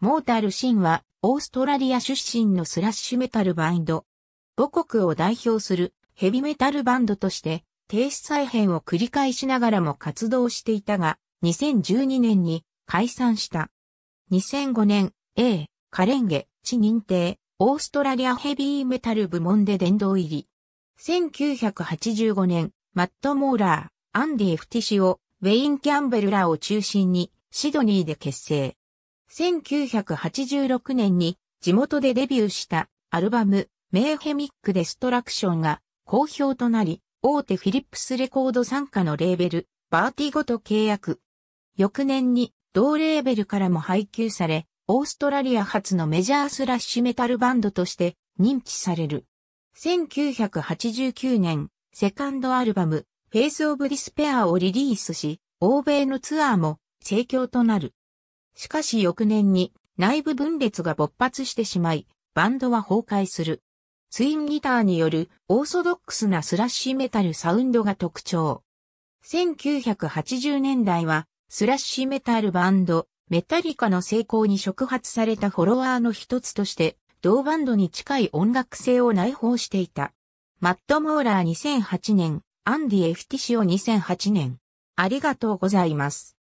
モータル・シンは、オーストラリア出身のスラッシュメタルバンド。母国を代表するヘビメタルバンドとして、停止再編を繰り返しながらも活動していたが、2012年に解散した。2005年、A、カレンゲ、地認定、オーストラリアヘビーメタル部門で殿堂入り。1985年、マット・モーラー、アンディ・フティシオ、ウェイン・キャンベルらを中心に、シドニーで結成。1986年に地元でデビューしたアルバムメーヘミック・デストラクションが好評となり、大手フィリップスレコード参加のレーベル、バーティゴと契約。翌年に同レーベルからも配給され、オーストラリア発のメジャースラッシュメタルバンドとして認知される。1989年、セカンドアルバム、フェイス・オブ・ディスペアをリリースし、欧米のツアーも盛況となる。しかし翌年に内部分裂が勃発してしまい、バンドは崩壊する。ツインギターによるオーソドックスなスラッシュメタルサウンドが特徴。1980年代はスラッシュメタルバンド、メタリカの成功に触発されたフォロワーの一つとして、同バンドに近い音楽性を内包していた。マット・モーラー2008年、アンディ・エフティシオ2008年。ありがとうございます。